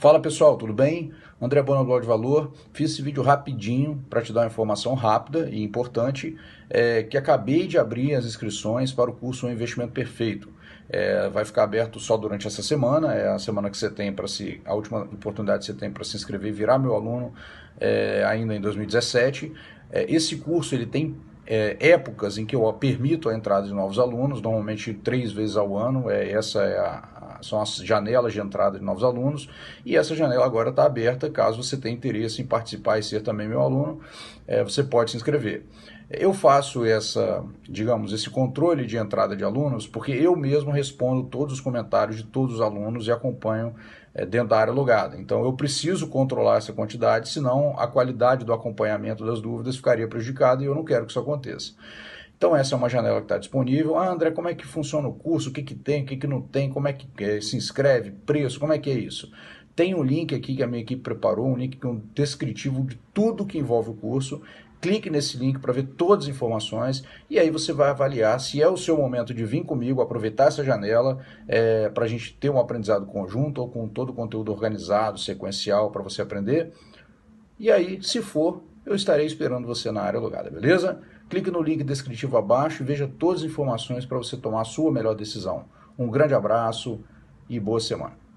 Fala pessoal, tudo bem? André Bona do de Valor. Fiz esse vídeo rapidinho para te dar uma informação rápida e importante é, que acabei de abrir as inscrições para o curso Investimento Perfeito. É, vai ficar aberto só durante essa semana, é a semana que você tem para se, a última oportunidade que você tem para se inscrever, virar meu aluno é, ainda em 2017. É, esse curso ele tem é, épocas em que eu permito a entrada de novos alunos, normalmente três vezes ao ano, é, essa é a, são as janelas de entrada de novos alunos, e essa janela agora está aberta, caso você tenha interesse em participar e ser também meu aluno, é, você pode se inscrever. Eu faço essa, digamos, esse controle de entrada de alunos, porque eu mesmo respondo todos os comentários de todos os alunos e acompanho é, dentro da área logada. Então eu preciso controlar essa quantidade, senão a qualidade do acompanhamento das dúvidas ficaria prejudicada e eu não quero que isso aconteça. Então, essa é uma janela que está disponível. Ah, André, como é que funciona o curso? O que, que tem? O que, que não tem? Como é que é? se inscreve? Preço? Como é que é isso? Tem um link aqui que a minha equipe preparou, um link com um descritivo de tudo que envolve o curso. Clique nesse link para ver todas as informações e aí você vai avaliar se é o seu momento de vir comigo, aproveitar essa janela é, para a gente ter um aprendizado conjunto ou com todo o conteúdo organizado, sequencial para você aprender. E aí, se for, eu estarei esperando você na área logada, beleza? Clique no link descritivo abaixo e veja todas as informações para você tomar a sua melhor decisão. Um grande abraço e boa semana.